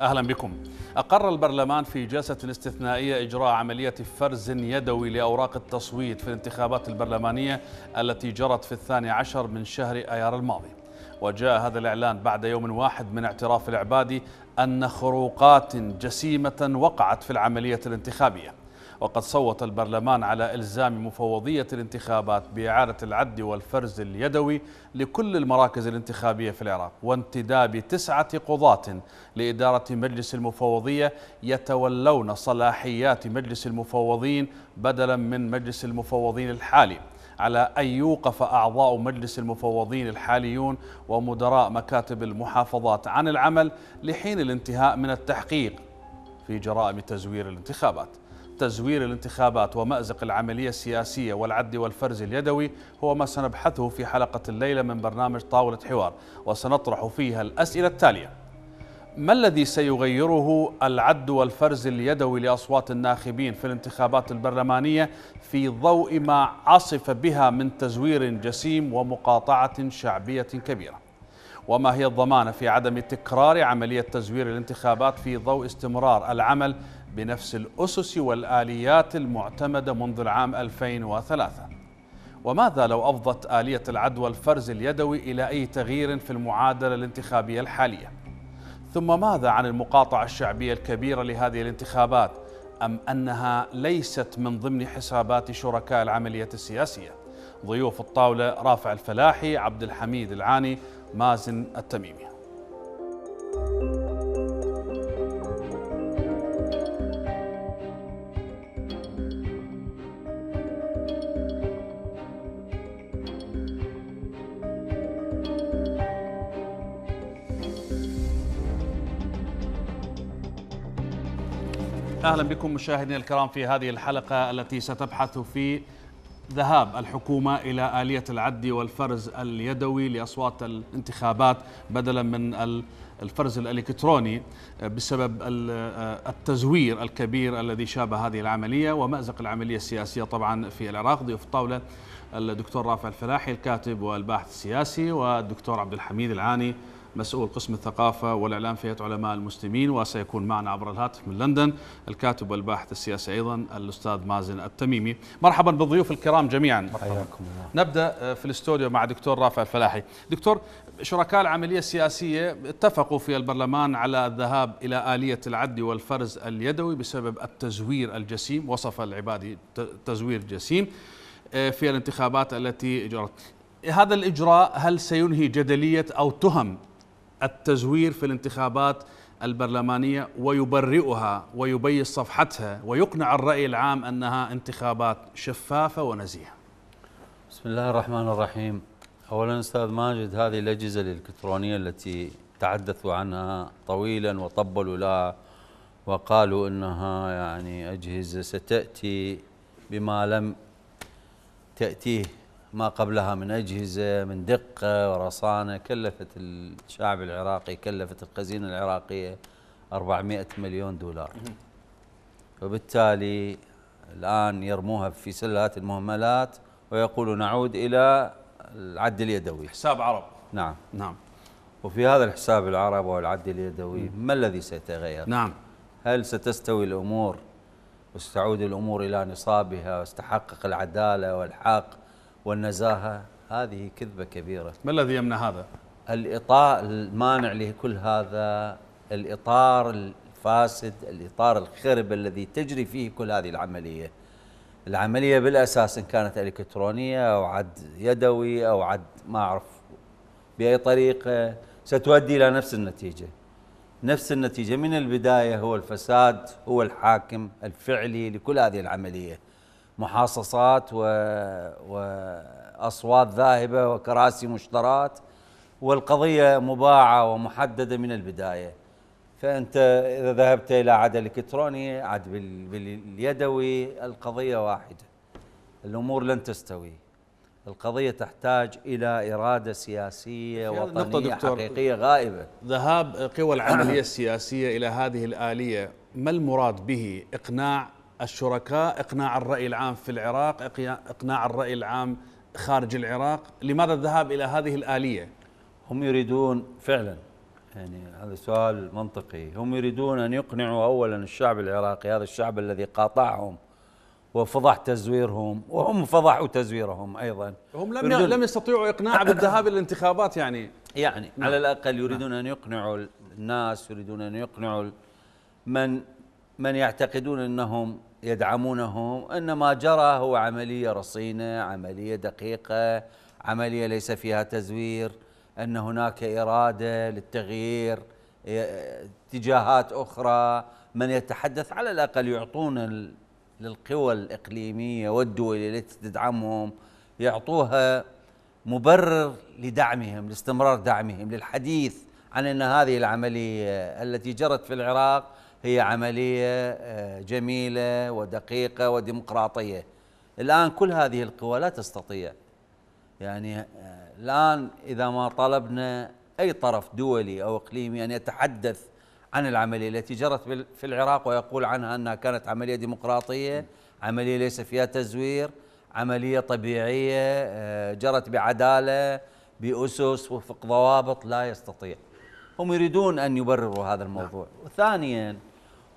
أهلا بكم أقر البرلمان في جلسة استثنائية إجراء عملية فرز يدوي لأوراق التصويت في الانتخابات البرلمانية التي جرت في الثاني عشر من شهر أيار الماضي وجاء هذا الإعلان بعد يوم واحد من اعتراف العبادي أن خروقات جسيمة وقعت في العملية الانتخابية وقد صوت البرلمان على إلزام مفوضية الانتخابات بإعادة العد والفرز اليدوي لكل المراكز الانتخابية في العراق وانتداب تسعة قضاة لإدارة مجلس المفوضية يتولون صلاحيات مجلس المفوضين بدلا من مجلس المفوضين الحالي على أن يوقف أعضاء مجلس المفوضين الحاليون ومدراء مكاتب المحافظات عن العمل لحين الانتهاء من التحقيق في جرائم تزوير الانتخابات تزوير الانتخابات ومأزق العملية السياسية والعد والفرز اليدوي هو ما سنبحثه في حلقة الليلة من برنامج طاولة حوار وسنطرح فيها الأسئلة التالية ما الذي سيغيره العد والفرز اليدوي لأصوات الناخبين في الانتخابات البرلمانية في ضوء ما عصف بها من تزوير جسيم ومقاطعة شعبية كبيرة؟ وما هي الضمانة في عدم تكرار عملية تزوير الانتخابات في ضوء استمرار العمل بنفس الأسس والآليات المعتمدة منذ العام 2003 وماذا لو أفضت آلية العدوى الفرز اليدوي إلى أي تغيير في المعادلة الانتخابية الحالية؟ ثم ماذا عن المقاطعة الشعبية الكبيرة لهذه الانتخابات أم أنها ليست من ضمن حسابات شركاء العملية السياسية؟ ضيوف الطاولة رافع الفلاحي، عبد الحميد العاني، مازن التميمي أهلا بكم مشاهدينا الكرام في هذه الحلقة التي ستبحث في ذهاب الحكومة إلى آلية العد والفرز اليدوي لأصوات الانتخابات بدلا من الفرز الإلكتروني بسبب التزوير الكبير الذي شاب هذه العملية ومأزق العملية السياسية طبعا في العراق ضيوف الطاولة الدكتور رافع الفلاحي الكاتب والباحث السياسي والدكتور عبد الحميد العاني مسؤول قسم الثقافة والإعلام في هيئة علماء المسلمين وسيكون معنا عبر الهاتف من لندن الكاتب والباحث السياسي أيضا الأستاذ مازن التميمي مرحبا بالضيوف الكرام جميعا حياكم نبدأ آه، في الاستوديو مع دكتور رافع الفلاحي دكتور شركاء العملية السياسية اتفقوا في البرلمان على الذهاب إلى آلية العد والفرز اليدوي بسبب التزوير الجسيم وصف العبادي تزوير جسيم آه، في الانتخابات التي جرت هذا الإجراء هل سينهي جدلية أو تهم التزوير في الانتخابات البرلمانيه ويبرئها ويبيض صفحتها ويقنع الراي العام انها انتخابات شفافه ونزيهه. بسم الله الرحمن الرحيم. اولا استاذ ماجد هذه الاجهزه الالكترونيه التي تحدثوا عنها طويلا وطبلوا لها وقالوا انها يعني اجهزه ستاتي بما لم تاتيه ما قبلها من أجهزة من دقة ورصانة كلفت الشعب العراقي كلفت الخزينة العراقية 400 مليون دولار وبالتالي الآن يرموها في سلات المهملات ويقولوا نعود إلى العد اليدوي حساب عرب نعم نعم وفي هذا الحساب العرب والعد اليدوي ما الذي سيتغير نعم هل ستستوي الأمور وستعود الأمور إلى نصابها وستحقق العدالة والحق والنزاهة هذه كذبة كبيرة ما الذي يمنع هذا؟ الإطار المانع لكل هذا الإطار الفاسد الإطار الخرب الذي تجري فيه كل هذه العملية العملية بالأساس إن كانت إلكترونية أو عد يدوي أو عد ما أعرف بأي طريقة ستؤدي إلى نفس النتيجة نفس النتيجة من البداية هو الفساد هو الحاكم الفعلي لكل هذه العملية محاصصات و... واصوات ذاهبه وكراسي مشترات والقضيه مباعه ومحدده من البدايه فانت اذا ذهبت الى عد الكتروني عد باليدوي القضيه واحده الامور لن تستوي القضيه تحتاج الى اراده سياسيه وطنيه حقيقيه غائبه ذهاب قوى العمليه السياسيه الى هذه الاليه ما المراد به اقناع الشركاء إقناع الرأي العام في العراق إقناع الرأي العام خارج العراق لماذا الذهاب إلى هذه الآلية؟ هم يريدون فعلا يعني هذا سؤال منطقي هم يريدون أن يقنعوا أولا الشعب العراقي هذا الشعب الذي قاطعهم وفضح تزويرهم وهم فضحوا تزويرهم ايضا هم لم لم يستطيعوا اقناع بالذهاب الى الانتخابات يعني يعني نعم. على الاقل يريدون نعم. ان يقنعوا الناس يريدون ان يقنعوا من من يعتقدون انهم يدعمونهم ان ما جرى هو عمليه رصينه، عمليه دقيقه، عمليه ليس فيها تزوير، ان هناك اراده للتغيير اتجاهات اخرى، من يتحدث على الاقل يعطون للقوى الاقليميه والدول التي تدعمهم يعطوها مبرر لدعمهم لاستمرار دعمهم للحديث عن ان هذه العمليه التي جرت في العراق هي عملية آه، جميلة ودقيقة وديمقراطية الآن كل هذه القوى لا تستطيع يعني آه، الآن إذا ما طلبنا أي طرف دولي أو إقليمي أن يتحدث عن العملية التي جرت في العراق ويقول عنها أنها كانت عملية ديمقراطية عملية ليس فيها تزوير عملية طبيعية آه، جرت بعدالة بأسس وفق ضوابط لا يستطيع هم يريدون أن يبرروا هذا الموضوع نعم. ثانياً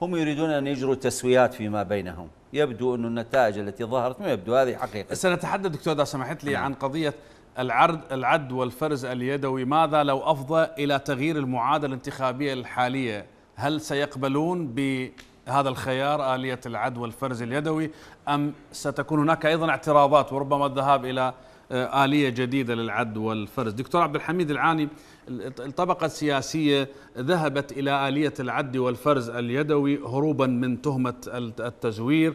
هم يريدون أن يجروا تسويات فيما بينهم يبدو أن النتائج التي ظهرت ما يبدو هذه حقيقة سنتحدث دكتور إذا سمحت لي نعم. عن قضية العرض العد والفرز اليدوي ماذا لو أفضى إلى تغيير المعادلة الانتخابية الحالية هل سيقبلون بهذا الخيار آلية العد والفرز اليدوي أم ستكون هناك أيضا اعتراضات وربما الذهاب إلى آه، آلية جديدة للعد والفرز دكتور عبد الحميد العاني الطبقة السياسية ذهبت إلى آلية العد والفرز اليدوي هروبا من تهمة التزوير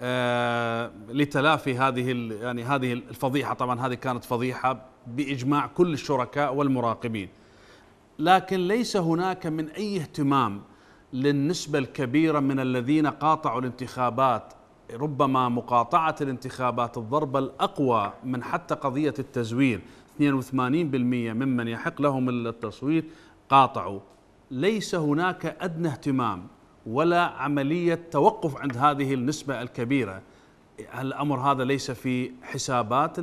آه، لتلافي هذه يعني هذه الفضيحة طبعا هذه كانت فضيحة بإجماع كل الشركاء والمراقبين لكن ليس هناك من أي اهتمام للنسبة الكبيرة من الذين قاطعوا الانتخابات ربما مقاطعة الانتخابات الضربة الأقوى من حتى قضية التزوير 82% ممن يحق لهم التصويت قاطعوا ليس هناك أدنى اهتمام ولا عملية توقف عند هذه النسبة الكبيرة الأمر هذا ليس في حسابات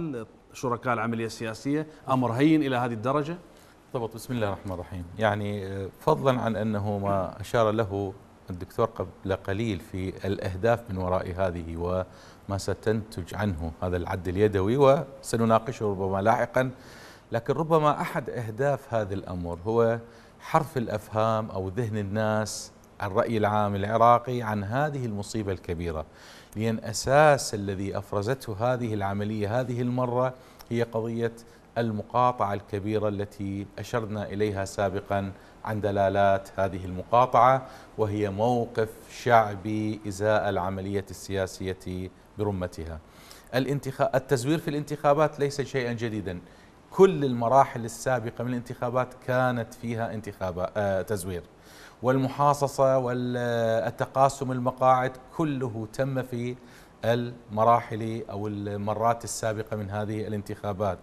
شركاء العملية السياسية أمر هين إلى هذه الدرجة بالضبط بسم الله الرحمن الرحيم يعني آه، فضلا عن أنه ما أشار له الدكتور قبل قليل في الأهداف من وراء هذه وما ستنتج عنه هذا العد اليدوي وسنناقشه ربما لاحقا لكن ربما أحد أهداف هذا الأمر هو حرف الأفهام أو ذهن الناس الرأي العام العراقي عن هذه المصيبة الكبيرة لأن أساس الذي أفرزته هذه العملية هذه المرة هي قضية المقاطعة الكبيرة التي أشرنا إليها سابقاً عن دلالات هذه المقاطعة وهي موقف شعبي إزاء العملية السياسية برمتها الانتخاب التزوير في الانتخابات ليس شيئا جديدا كل المراحل السابقة من الانتخابات كانت فيها انتخابات آه، تزوير والمحاصصة والتقاسم المقاعد كله تم في المراحل أو المرات السابقة من هذه الانتخابات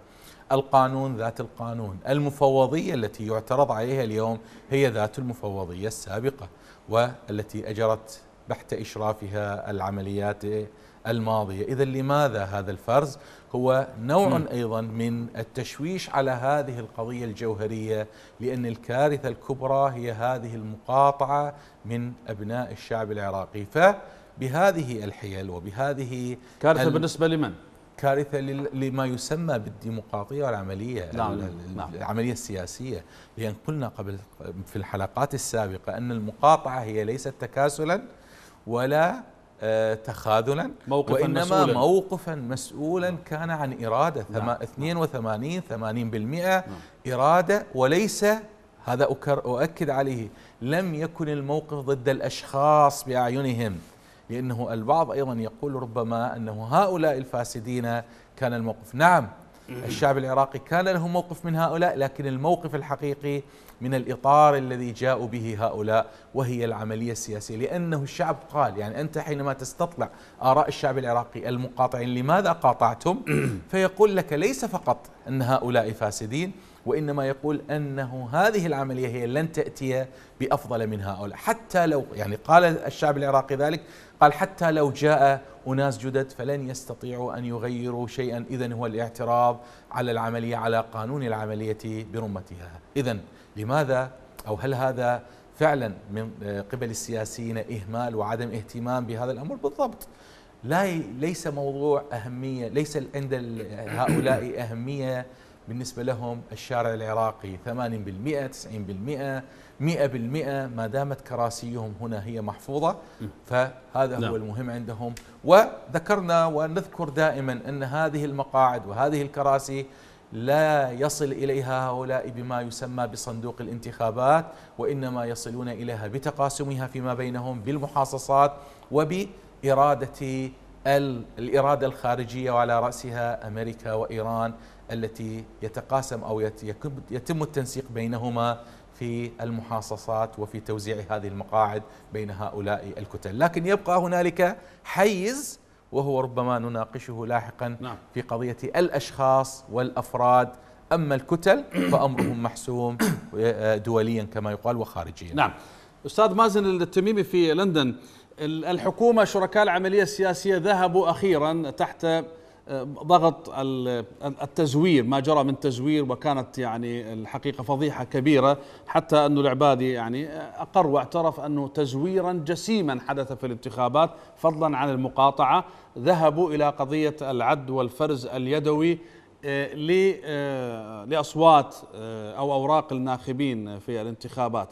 القانون ذات القانون المفوضية التي يعترض عليها اليوم هي ذات المفوضية السابقة والتي أجرت بحت إشرافها العمليات الماضية إذا لماذا هذا الفرز هو نوع أيضا من التشويش على هذه القضية الجوهرية لأن الكارثة الكبرى هي هذه المقاطعة من أبناء الشعب العراقي فبهذه الحيل وبهذه كارثة بالنسبة لمن؟ كارثه لما يسمى بالديمقراطيه والعملية نعم. نعم. العمليه السياسيه لان قلنا قبل في الحلقات السابقه ان المقاطعه هي ليست تكاسلا ولا آه، تخاذلا موقفا وإنما مسؤولا. موقفا مسؤولا نعم. كان عن إرادة نعم. 82 80% نعم. نعم. إرادة وليس هذا أؤكد عليه لم يكن الموقف ضد الأشخاص بأعينهم لأنه البعض أيضا يقول ربما أنه هؤلاء الفاسدين كان الموقف نعم الشعب العراقي كان له موقف من هؤلاء لكن الموقف الحقيقي من الإطار الذي جاءوا به هؤلاء وهي العملية السياسية لأنه الشعب قال يعني أنت حينما تستطلع آراء الشعب العراقي المقاطعين لماذا قاطعتم فيقول لك ليس فقط أن هؤلاء فاسدين وإنما يقول أنه هذه العملية هي لن تأتي بأفضل من هؤلاء حتى لو يعني قال الشعب العراقي ذلك قال حتى لو جاء أناس جدد فلن يستطيعوا أن يغيروا شيئا إذا هو الاعتراض على العملية على قانون العملية برمتها إذا لماذا أو هل هذا فعلا من قبل السياسيين إهمال وعدم اهتمام بهذا الأمر بالضبط لا ليس موضوع أهمية ليس عند هؤلاء أهمية بالنسبة لهم الشارع العراقي 80% 90% مئة بالمئة ما دامت كراسيهم هنا هي محفوظة فهذا هو نعم. المهم عندهم وذكرنا ونذكر دائما أن هذه المقاعد وهذه الكراسي لا يصل إليها هؤلاء بما يسمى بصندوق الانتخابات وإنما يصلون إليها بتقاسمها فيما بينهم بالمحاصصات وبإرادة الإرادة الخارجية وعلى رأسها أمريكا وإيران التي يتقاسم أو يتم التنسيق بينهما في المحاصصات وفي توزيع هذه المقاعد بين هؤلاء الكتل لكن يبقى هنالك حيز وهو ربما نناقشه لاحقا نعم. في قضية الأشخاص والأفراد أما الكتل فأمرهم محسوم آه، دوليا كما يقال وخارجيا نعم أستاذ مازن التميمي في لندن الحكومة شركاء العملية السياسية ذهبوا أخيرا تحت ضغط التزوير ما جرى من تزوير وكانت يعني الحقيقه فضيحه كبيره حتى انه العبادي يعني اقر واعترف انه تزويرا جسيما حدث في الانتخابات فضلا عن المقاطعه ذهبوا الى قضيه العد والفرز اليدوي آه، آه، لاصوات آه، او اوراق الناخبين في الانتخابات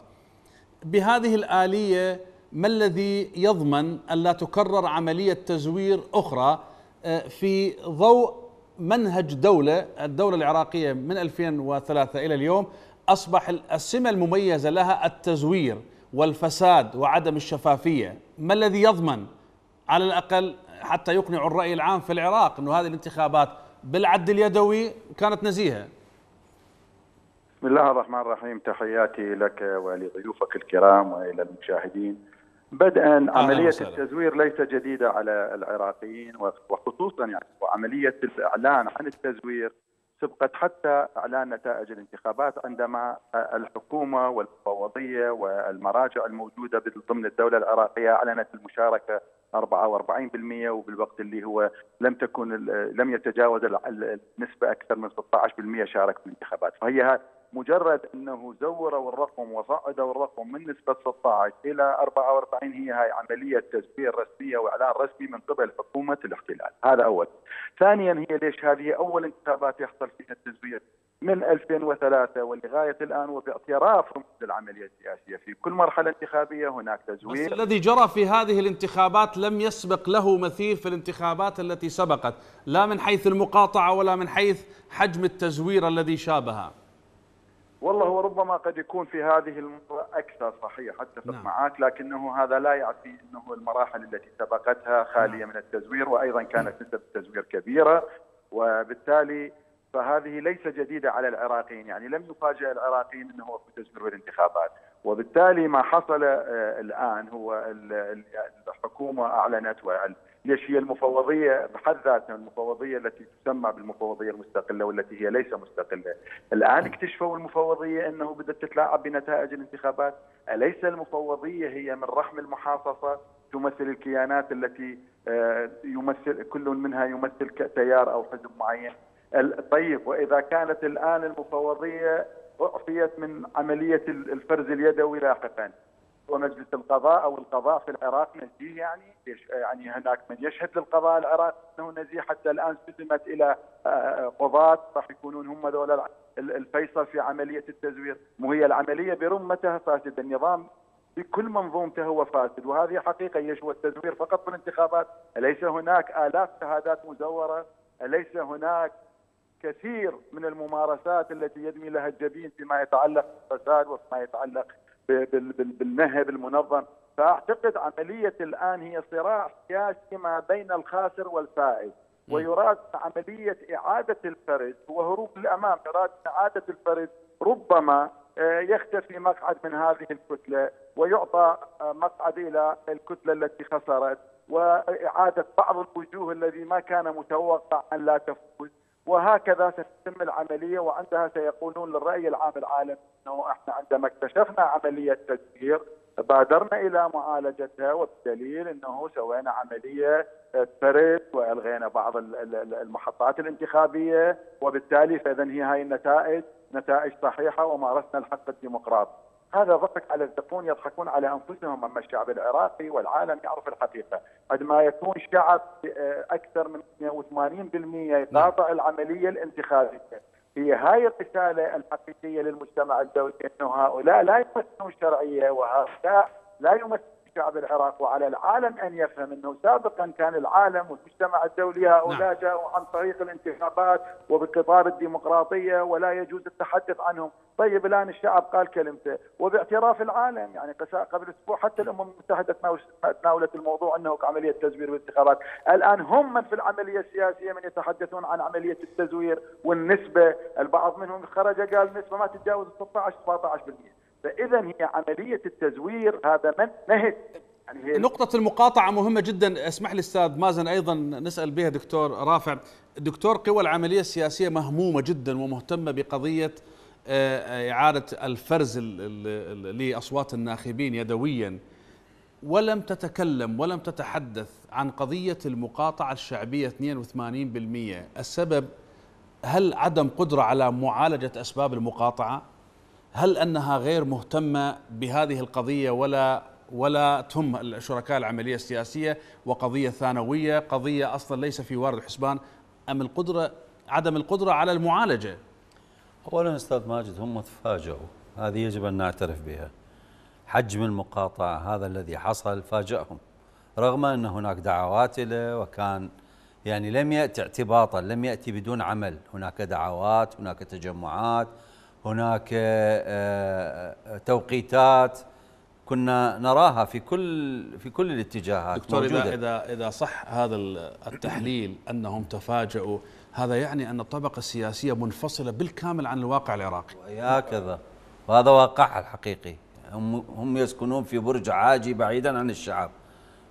بهذه الاليه ما الذي يضمن الا تكرر عمليه تزوير اخرى آه، في ضوء منهج دولة الدولة العراقية من 2003 إلى اليوم أصبح السمة المميزة لها التزوير والفساد وعدم الشفافية ما الذي يضمن على الأقل حتى يقنع الرأي العام في العراق أنه هذه الانتخابات بالعد اليدوي كانت نزيهة بسم الله الرحمن الرحيم تحياتي لك ولضيوفك الكرام وإلى المشاهدين بدءا عملية التزوير ليس جديدة على العراقيين وخصوصا يعني وعملية الإعلان عن التزوير سبقت حتى إعلان نتائج الانتخابات عندما الحكومة والمفوضية والمراجع الموجودة ضمن الدولة العراقية أعلنت المشاركة 44% وبالوقت اللي هو لم تكن لم يتجاوز النسبة أكثر من 16% شارك في الانتخابات فهي مجرد انه زوروا الرقم وصعدوا الرقم من نسبه 16 الى 44 هي هاي عمليه تزوير رسميه واعلان رسمي من قبل حكومه الاحتلال، هذا اول. ثانيا هي ليش هذه اول انتخابات يحصل فيها التزوير من 2003 ولغايه الان وباعتراف رمز العمليه السياسيه في كل مرحله انتخابيه هناك تزوير بس الذي جرى في هذه الانتخابات لم يسبق له مثيل في الانتخابات التي سبقت، لا من حيث المقاطعه ولا من حيث حجم التزوير الذي شابها. والله وربما قد يكون في هذه المرة أكثر صحيح أتفق نعم. معاك لكنه هذا لا يعفي أنه المراحل التي سبقتها خالية نعم. من التزوير وأيضا كانت نعم. نسب التزوير كبيرة وبالتالي فهذه ليس جديدة على العراقيين يعني لم يفاجئ العراقيين أنه هو تزوير بالانتخابات وبالتالي ما حصل آه، الآن هو الحكومة أعلنت ليش هي المفوضيه بحد ذاتها المفوضيه التي تسمى بالمفوضيه المستقله والتي هي ليس مستقله، الان نعم. اكتشفوا المفوضيه انه بدات تتلاعب بنتائج الانتخابات، اليس المفوضيه هي من رحم المحافظه تمثل الكيانات التي آه، يمثل كل منها يمثل تيار او حزب معين. طيب واذا كانت الان المفوضيه اعطيت من عمليه الفرز اليدوي لاحقا، ومجلس القضاء او القضاء في العراق نزيه يعني آه، يعني هناك من يشهد للقضاء العراقي انه نزيه حتى الان سلمت الى آه، قضاة راح يكونون هم ذولا الفيصل في عمليه التزوير، وهي هي العمليه برمتها فاسده، النظام بكل منظومته هو فاسد وهذه حقيقه هو التزوير فقط في الانتخابات، اليس هناك الاف شهادات مزوره؟ اليس هناك كثير من الممارسات التي يدمي لها الجبين فيما يتعلق بالفساد وفيما يتعلق بالنهب المنظم فاعتقد عمليه الان هي صراع سياسي ما بين الخاسر والفائز ويراد عمليه اعاده الفرد وهروب للامام يراد اعاده الفرد ربما آه، يختفي مقعد من هذه الكتله ويعطى آه، مقعد الى الكتله التي خسرت واعاده بعض الوجوه الذي ما كان متوقع ان لا تفوز وهكذا ستتم العملية وعندها سيقولون للرأي العام العالمي أنه إحنا عندما اكتشفنا عملية تدمير بادرنا إلى معالجتها وبدليل أنه سوينا عملية فرد وألغينا بعض المحطات الانتخابية وبالتالي فإذا هي هاي النتائج نتائج صحيحة ومارسنا الحق الديمقراطي هذا ضحك على الزبون يضحكون على انفسهم اما الشعب العراقي والعالم يعرف الحقيقه، قد ما يكون شعب آه، اكثر من 80% نعم. يتابع العمليه الانتخابيه، هي هاي الرساله الحقيقيه للمجتمع الدولي انه هؤلاء لا يمثلون شرعيه وهؤلاء لا يمثلون شعب العراق وعلى العالم أن يفهم أنه سابقا كان العالم والمجتمع الدولي هؤلاء نعم. جاءوا عن طريق الانتخابات وبقطار الديمقراطية ولا يجوز التحدث عنهم طيب الآن الشعب قال كلمته وباعتراف العالم يعني قبل أسبوع حتى الأمم المتحدة تناولت الموضوع أنه عملية تزوير والانتخابات الآن هم من في العملية السياسية من يتحدثون عن عملية التزوير والنسبة البعض منهم خرج قال نسبة ما تتجاوز 16 17% فاذا هي عمليه التزوير هذا من نهج يعني نقطة المقاطعة مهمة جدا اسمح لي استاذ مازن ايضا نسال بها دكتور رافع دكتور قوى العملية السياسية مهمومة جدا ومهتمة بقضية آه، إعادة الفرز لأصوات الناخبين يدويا ولم تتكلم ولم تتحدث عن قضية المقاطعة الشعبية 82% السبب هل عدم قدرة على معالجة أسباب المقاطعة هل انها غير مهتمه بهذه القضيه ولا ولا تهم الشركاء العمليه السياسيه وقضيه ثانويه، قضيه اصلا ليس في وارد الحسبان ام القدره عدم القدره على المعالجه؟ اولا استاذ ماجد هم تفاجؤوا هذه يجب ان نعترف بها. حجم المقاطعه هذا الذي حصل فاجأهم رغم ان هناك دعوات له وكان يعني لم ياتي اعتباطا، لم ياتي بدون عمل، هناك دعوات، هناك تجمعات هناك آه، آه، توقيتات كنا نراها في كل في كل الاتجاهات دكتور موجودة. اذا اذا صح هذا التحليل انهم تفاجؤوا هذا يعني ان الطبقه السياسيه منفصله بالكامل عن الواقع العراقي هكذا وهذا واقعها الحقيقي هم هم يسكنون في برج عاجي بعيدا عن الشعب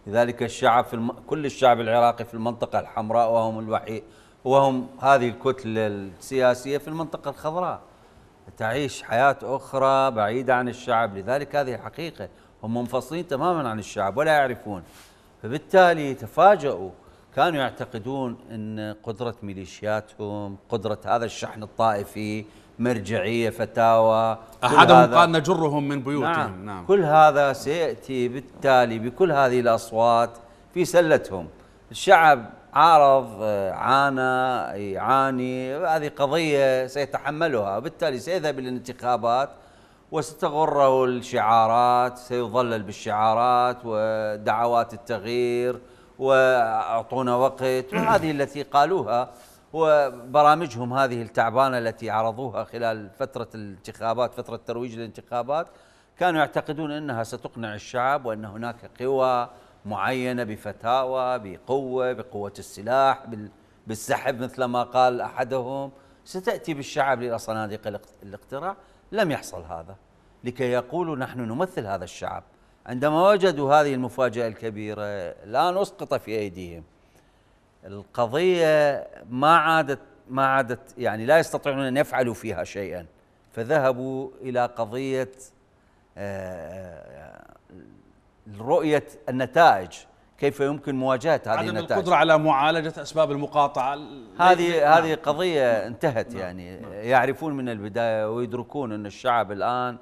لذلك الشعب في الم... كل الشعب العراقي في المنطقه الحمراء وهم الوحيد وهم هذه الكتله السياسيه في المنطقه الخضراء تعيش حياة أخرى بعيدة عن الشعب لذلك هذه حقيقة هم منفصلين تماما عن الشعب ولا يعرفون فبالتالي تفاجؤوا كانوا يعتقدون أن قدرة ميليشياتهم قدرة هذا الشحن الطائفي مرجعية فتاوى أحدهم قال نجرهم من بيوتهم نعم, نعم كل هذا سيأتي بالتالي بكل هذه الأصوات في سلتهم الشعب عارض آه، عانى يعاني هذه قضية سيتحملها وبالتالي سيذهب إلى الانتخابات وستغره الشعارات سيظلل بالشعارات ودعوات التغيير وأعطونا وقت وهذه التي قالوها وبرامجهم هذه التعبانة التي عرضوها خلال فترة الانتخابات فترة ترويج الانتخابات كانوا يعتقدون أنها ستقنع الشعب وأن هناك قوى معينه بفتاوى بقوه بقوه السلاح بالسحب مثل ما قال احدهم ستاتي بالشعب الى صناديق الاقتراع لم يحصل هذا لكي يقولوا نحن نمثل هذا الشعب عندما وجدوا هذه المفاجاه الكبيره الان اسقط في ايديهم القضيه ما عادت ما عادت يعني لا يستطيعون ان يفعلوا فيها شيئا فذهبوا الى قضيه آه، لرؤيه النتائج كيف يمكن مواجهه هذه عدم النتائج القدره على معالجه اسباب المقاطعه هذه هذه قضيه نعم. انتهت نعم. يعني نعم. يعرفون من البدايه ويدركون ان الشعب الان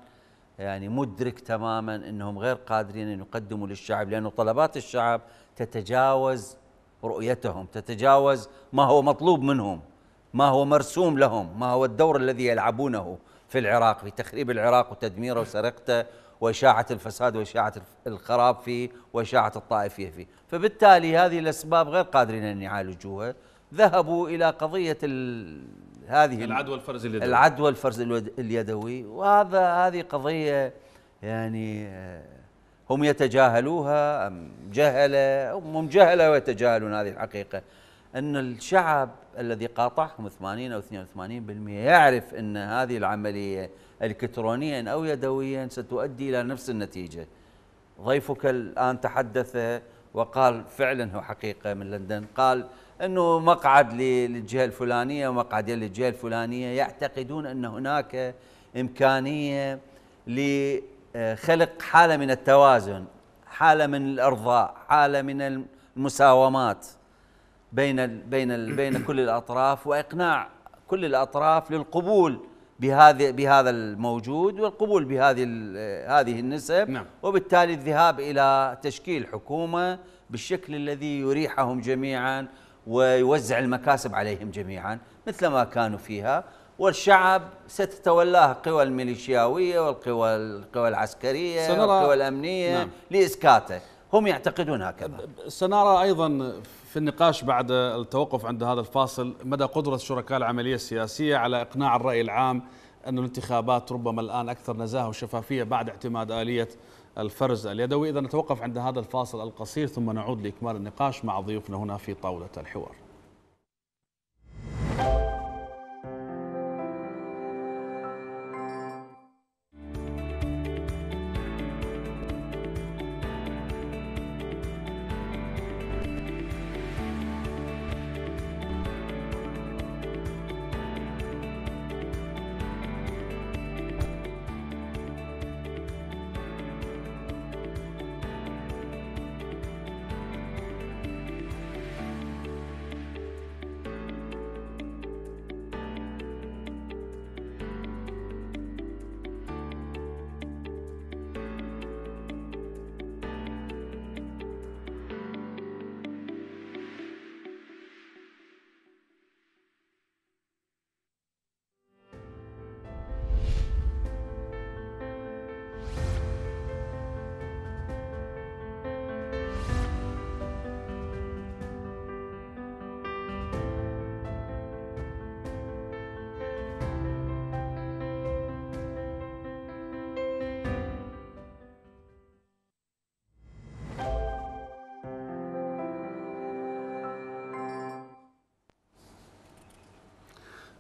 يعني مدرك تماما انهم غير قادرين ان يقدموا للشعب لانه طلبات الشعب تتجاوز رؤيتهم تتجاوز ما هو مطلوب منهم ما هو مرسوم لهم ما هو الدور الذي يلعبونه في العراق في تخريب العراق وتدميره وسرقته وإشاعة الفساد وإشاعة الخراب فيه وإشاعة الطائفية فيه فبالتالي هذه الأسباب غير قادرين أن يعالجوها ذهبوا إلى قضية هذه العدوى الفرز اليدوي العدوى الفرز اليدوي وهذا هذه قضية يعني هم يتجاهلوها أم جهلة هم جهلة ويتجاهلون هذه الحقيقة أن الشعب الذي قاطعهم 80 أو 82% يعرف أن هذه العملية الكترونيا أو يدويا ستؤدي إلى نفس النتيجة ضيفك الآن تحدث وقال فعلا هو حقيقة من لندن قال أنه مقعد للجهة الفلانية ومقعد للجهة الفلانية يعتقدون أن هناك إمكانية لخلق حالة من التوازن حالة من الإرضاء حالة من المساومات بين بين بين كل الاطراف واقناع كل الاطراف للقبول بهذا بهذا الموجود والقبول بهذه هذه النسب نعم. وبالتالي الذهاب الى تشكيل حكومه بالشكل الذي يريحهم جميعا ويوزع المكاسب عليهم جميعا مثل ما كانوا فيها والشعب ستتولاه قوى الميليشياويه والقوى القوى العسكريه والقوى الامنيه نعم. لاسكاته هم يعتقدون هكذا سنرى ايضا في النقاش بعد التوقف عند هذا الفاصل مدى قدرة شركاء العملية السياسية على إقناع الرأي العام أن الانتخابات ربما الآن أكثر نزاهة وشفافية بعد اعتماد آلية الفرز اليدوي إذا نتوقف عند هذا الفاصل القصير ثم نعود لإكمال النقاش مع ضيوفنا هنا في طاولة الحوار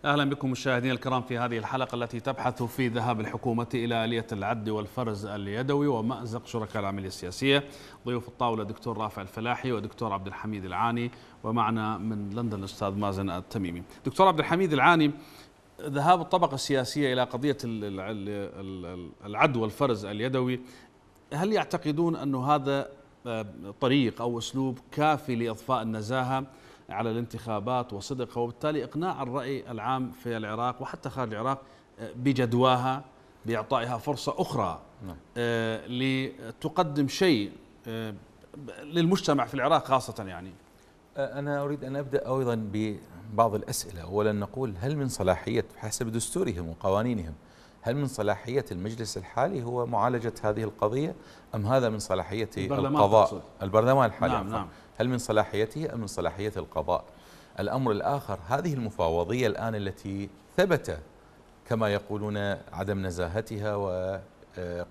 أهلا بكم مشاهدينا الكرام في هذه الحلقة التي تبحث في ذهاب الحكومة إلى آلية العد والفرز اليدوي ومأزق شركاء العملية السياسية ضيوف الطاولة دكتور رافع الفلاحي ودكتور عبد الحميد العاني ومعنا من لندن الأستاذ مازن التميمي دكتور عبد الحميد العاني ذهاب الطبقة السياسية إلى قضية العد والفرز اليدوي هل يعتقدون أن هذا آه، طريق أو أسلوب كافي لإضفاء النزاهة على الانتخابات وصدقها وبالتالي إقناع الرأي العام في العراق وحتى خارج العراق آه، بجدواها بإعطائها فرصة أخرى نعم. آه، لتقدم شيء آه، للمجتمع في العراق خاصة يعني أنا أريد أن أبدأ أيضا ببعض الأسئلة أولا نقول هل من صلاحية حسب دستورهم وقوانينهم هل من صلاحية المجلس الحالي هو معالجة هذه القضية أم هذا من صلاحية البرلمان القضاء البرلمان الحالي نعم نعم هل من صلاحيته أم من صلاحية القضاء الأمر الآخر هذه المفاوضية الآن التي ثبت كما يقولون عدم نزاهتها و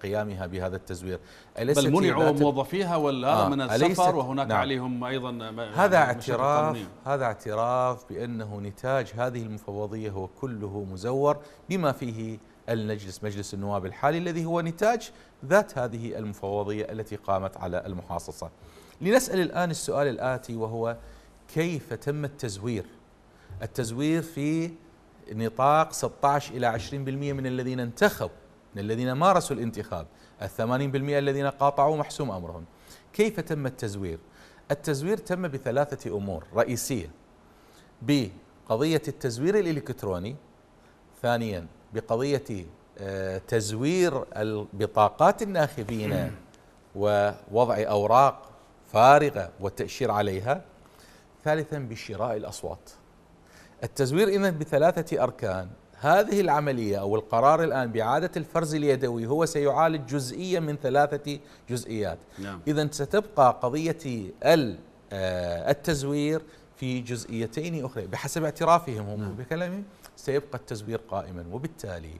قيامها بهذا التزوير أليست بل منعوا موظفيها ولا آه من السفر وهناك نعم عليهم أيضا هذا اعتراف هذا اعتراف بأنه نتاج هذه المفوضية هو كله مزور بما فيه المجلس مجلس النواب الحالي الذي هو نتاج ذات هذه المفوضية التي قامت على المحاصصة لنسأل الآن السؤال الآتي وهو كيف تم التزوير التزوير في نطاق 16 إلى 20% من الذين انتخبوا من الذين مارسوا الانتخاب الثمانين بالمئة الذين قاطعوا محسوم أمرهم كيف تم التزوير؟ التزوير تم بثلاثة أمور رئيسية بقضية التزوير الإلكتروني ثانيا بقضية آه، تزوير البطاقات الناخبين ووضع أوراق فارغة والتأشير عليها ثالثا بشراء الأصوات التزوير إذا بثلاثة أركان هذه العملية أو القرار الآن بإعادة الفرز اليدوي هو سيعالج جزئية من ثلاثة جزئيات نعم. إذا ستبقى قضية آه، التزوير في جزئيتين أخرى بحسب اعترافهم هم نعم. بكلامي سيبقى التزوير قائما وبالتالي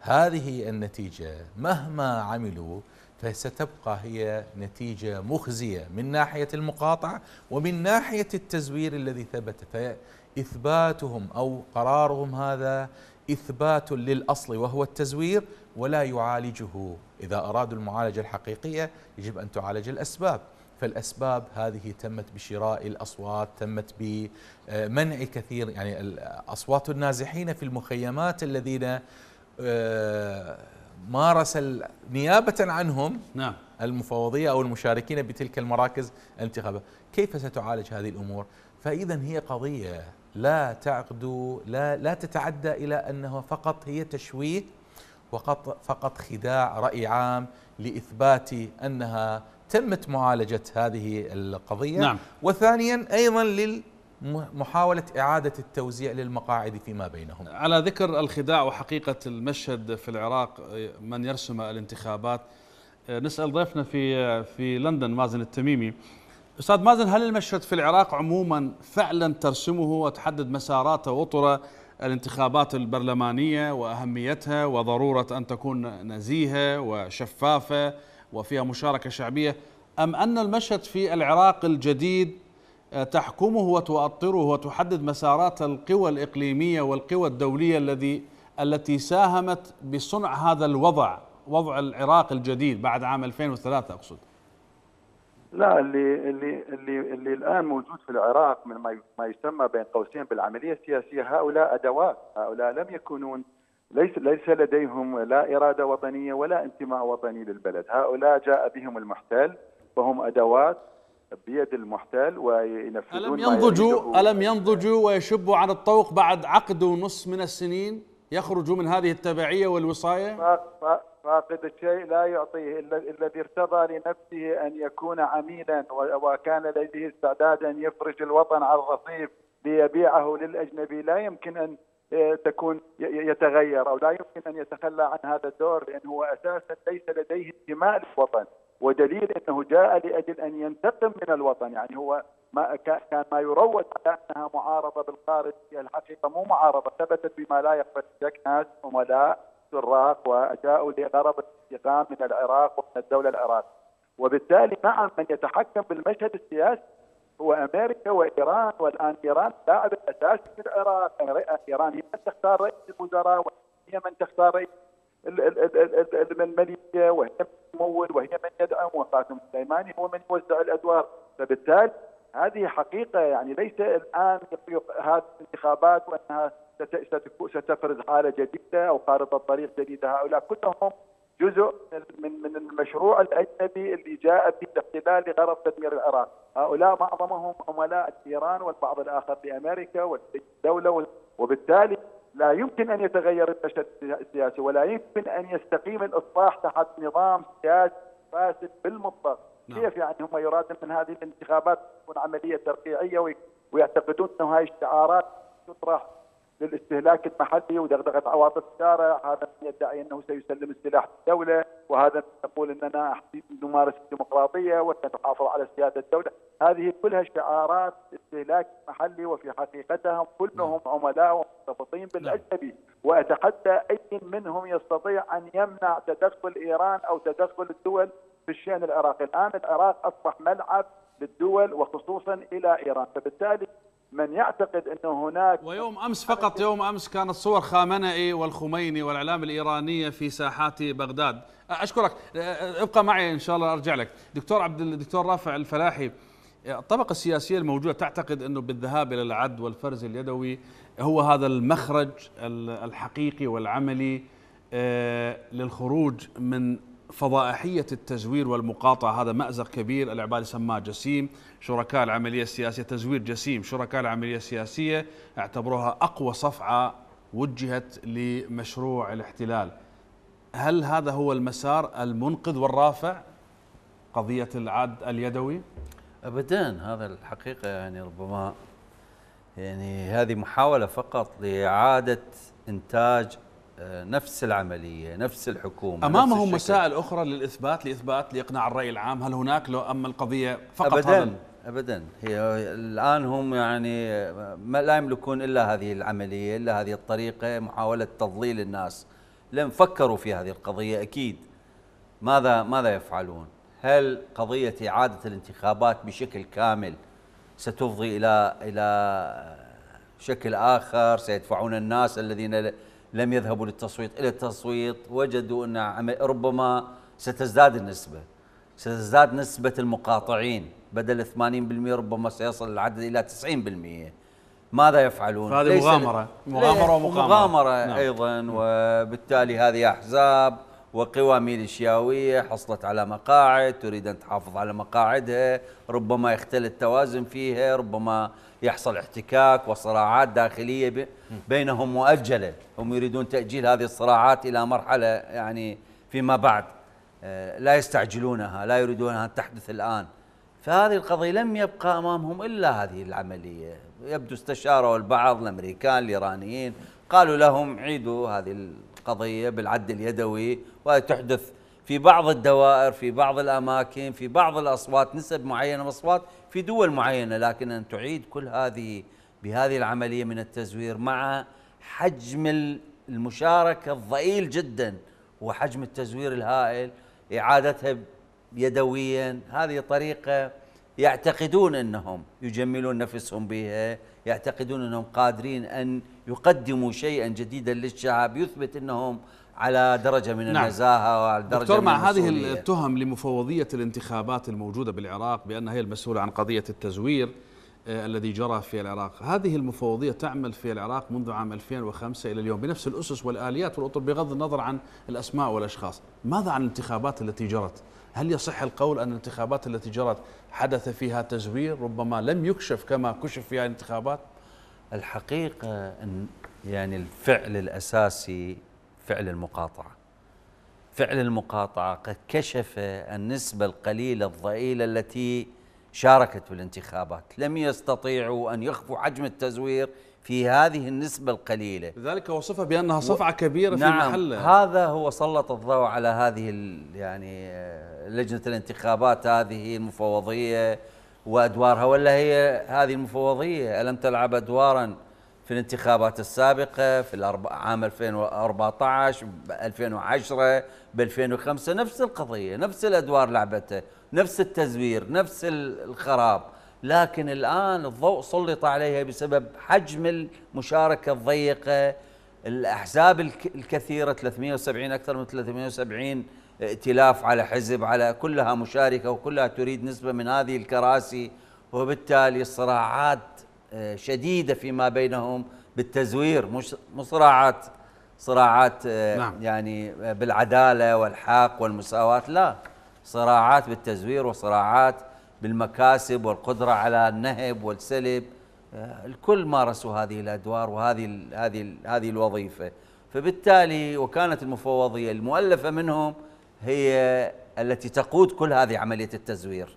هذه النتيجة مهما عملوا فستبقى هي نتيجة مخزية من ناحية المقاطعة ومن ناحية التزوير الذي ثبت فإثباتهم أو قرارهم هذا إثبات للأصل وهو التزوير ولا يعالجه إذا أرادوا المعالجة الحقيقية يجب أن تعالج الأسباب فالأسباب هذه تمت بشراء الأصوات تمت بمنع كثير يعني أصوات النازحين في المخيمات الذين آه، مارس نيابة عنهم نعم المفوضية أو المشاركين بتلك المراكز الانتخابية كيف ستعالج هذه الأمور فإذا هي قضية لا تعقد لا, لا تتعدى إلى أنها فقط هي تشويه وقط فقط خداع رأي عام لإثبات أنها تمت معالجة هذه القضية نعم. وثانيا أيضا لل محاولة إعادة التوزيع للمقاعد فيما بينهم على ذكر الخداع وحقيقة المشهد في العراق من يرسم الانتخابات آه، نسأل ضيفنا في آه، في لندن مازن التميمي أستاذ مازن هل المشهد في العراق عموما فعلا ترسمه وتحدد مساراته وطره الانتخابات البرلمانية وأهميتها وضرورة أن تكون نزيهة وشفافة وفيها مشاركة شعبية أم أن المشهد في العراق الجديد تحكمه وتؤطره وتحدد مسارات القوى الإقليمية والقوى الدولية الذي التي ساهمت بصنع هذا الوضع وضع العراق الجديد بعد عام 2003 أقصد لا اللي اللي اللي اللي الان موجود في العراق من ما يسمى بين قوسين بالعمليه السياسيه هؤلاء ادوات، هؤلاء لم يكونون ليس ليس لديهم لا اراده وطنيه ولا انتماء وطني للبلد، هؤلاء جاء بهم المحتل وهم ادوات بيد المحتال وينفذون ألم ينضجوا ألم ينضجوا ويشبوا عن الطوق بعد عقد ونصف من السنين يخرجوا من هذه التبعية والوصاية فاقد الشيء لا يعطيه الذي ارتضى لنفسه أن يكون عميلا وكان لديه استعداد أن يفرج الوطن على الرصيف ليبيعه للأجنبي لا يمكن أن آه، تكون يتغير أو لا يمكن أن يتخلى عن هذا الدور لأنه هو أساسا ليس لديه انتماء للوطن ودليل انه جاء لاجل ان ينتقم من الوطن يعني هو ما كان ما يروج على انها معارضه بالخارج هي الحقيقه مو معارضه ثبتت بما لا يخفى شك ناس عملاء سراق وجاءوا لغرض الانتقام من العراق ومن الدوله العراقيه وبالتالي نعم من يتحكم بالمشهد السياسي هو امريكا وايران والان ايران اللاعب الاساسي في العراق يعني ايران هي من تختار رئيس الوزراء وهي من تختار رئيس الماليه وهي من تمول وهي من يدعم وقاسم سليماني هو من يوزع الادوار فبالتالي هذه حقيقه يعني ليس الان هذه الانتخابات وانها ستفرز حاله جديده او خارطه طريق جديده هؤلاء كلهم جزء من من المشروع الاجنبي اللي جاء في الاحتلال لغرض تدمير العراق، هؤلاء معظمهم عملاء لايران والبعض الاخر لامريكا والدوله وبالتالي لا يمكن ان يتغير المشهد السياسي ولا يمكن ان يستقيم الاصلاح تحت نظام سياسي فاسد بالمطلق نعم. كيف يعني هم يرادون من هذه الانتخابات تكون عمليه ترقيعيه ويعتقدون انه هاي الشعارات تطرح للاستهلاك المحلي ودغدغه عواطف الشارع هذا يدعي انه سيسلم السلاح للدوله وهذا نقول اننا نمارس الديمقراطيه وسنحافظ على سياده الدوله، هذه كلها شعارات استهلاك محلي وفي حقيقتهم كلهم نعم. عملاء ومرتبطين نعم. بالاجنبي، واتحدى اي منهم يستطيع ان يمنع تدخل ايران او تدخل الدول في الشان العراقي، الان العراق اصبح ملعب للدول وخصوصا الى ايران، فبالتالي من يعتقد أن هناك ويوم أمس فقط يوم أمس كانت صور خامنئي والخميني والإعلام الإيرانية في ساحات بغداد أشكرك ابقى معي إن شاء الله أرجع لك دكتور عبد الدكتور رافع الفلاحي الطبقة السياسية الموجودة تعتقد أنه بالذهاب إلى العد والفرز اليدوي هو هذا المخرج الحقيقي والعملي آه، للخروج من فضائحية التزوير والمقاطعة هذا مأزق كبير العبال سماه جسيم شركاء العملية السياسية تزوير جسيم شركاء العملية السياسية اعتبروها أقوى صفعة وجهت لمشروع الاحتلال هل هذا هو المسار المنقذ والرافع قضية العد اليدوي؟ أبدا هذا الحقيقة يعني ربما يعني هذه محاولة فقط لإعادة إنتاج نفس العملية نفس الحكومة أمامهم مسائل أخرى للإثبات لإثبات لإقناع الرأي العام هل هناك لو أما القضية فقط أبدا أبدا هي الآن هم يعني ما لا يملكون إلا هذه العملية إلا هذه الطريقة محاولة تضليل الناس لم فكروا في هذه القضية أكيد ماذا ماذا يفعلون هل قضية إعادة الانتخابات بشكل كامل ستفضي إلى إلى شكل آخر سيدفعون الناس الذين لم يذهبوا للتصويت إلى التصويت وجدوا أن ربما ستزداد النسبة ستزداد نسبة المقاطعين بدل 80% ربما سيصل العدد إلى 90% ماذا يفعلون؟ هذه مغامرة مغامرة ومغامره مغامرة نعم. أيضا وبالتالي هذه أحزاب وقوى ميليشياوية حصلت على مقاعد تريد أن تحافظ على مقاعدها ربما يختل التوازن فيها ربما يحصل احتكاك وصراعات داخلية بينهم مؤجلة هم يريدون تأجيل هذه الصراعات إلى مرحلة يعني فيما بعد آه، لا يستعجلونها لا يريدونها أن تحدث الآن فهذه القضية لم يبقى أمامهم إلا هذه العملية يبدو استشاروا البعض الأمريكان الإيرانيين قالوا لهم عيدوا هذه قضيه بالعد اليدوي وتحدث في بعض الدوائر في بعض الاماكن في بعض الاصوات نسب معينه من الاصوات في دول معينه لكن ان تعيد كل هذه بهذه العمليه من التزوير مع حجم المشاركه الضئيل جدا وحجم التزوير الهائل اعادتها يدويا هذه طريقه يعتقدون انهم يجملون نفسهم بها يعتقدون أنهم قادرين أن يقدموا شيئا جديدا للشعب يثبت أنهم على درجة من نعم. النزاهة وعلى درجة دكتور مع من هذه التهم لمفوضية الانتخابات الموجودة بالعراق بأنها هي المسؤولة عن قضية التزوير آه، الذي جرى في العراق هذه المفوضية تعمل في العراق منذ عام 2005 إلى اليوم بنفس الأسس والآليات والأطر بغض النظر عن الأسماء والأشخاص ماذا عن الانتخابات التي جرت؟ هل يصح القول أن الانتخابات التي جرت حدث فيها تزوير ربما لم يكشف كما كشف فيها الانتخابات الحقيقة أن يعني الفعل الأساسي فعل المقاطعة فعل المقاطعة قد كشف النسبة القليلة الضئيلة التي شاركت بالانتخابات لم يستطيعوا أن يخفوا حجم التزوير في هذه النسبة القليلة لذلك وصفها بأنها صفعة كبيرة و... نعم في هذا هو سلط الضوء على هذه يعني آه، لجنه الانتخابات هذه المفوضيه وادوارها ولا هي هذه المفوضيه الم تلعب ادوارا في الانتخابات السابقه في عام 2014 ب 2010 ب 2005 نفس القضيه نفس الادوار لعبتها نفس التزوير نفس الخراب لكن الان الضوء سلط عليها بسبب حجم المشاركه الضيقه الاحزاب الكثيره 370 اكثر من 370 ائتلاف على حزب على كلها مشاركة وكلها تريد نسبة من هذه الكراسي وبالتالي صراعات آه، شديدة فيما بينهم بالتزوير مش صراعات صراعات آه، نعم. يعني آه، بالعدالة والحق والمساواة لا صراعات بالتزوير وصراعات بالمكاسب والقدرة على النهب والسلب الكل مارسوا هذه الادوار وهذه هذه هذه الوظيفه فبالتالي وكانت المفوضيه المؤلفه منهم هي التي تقود كل هذه عمليه التزوير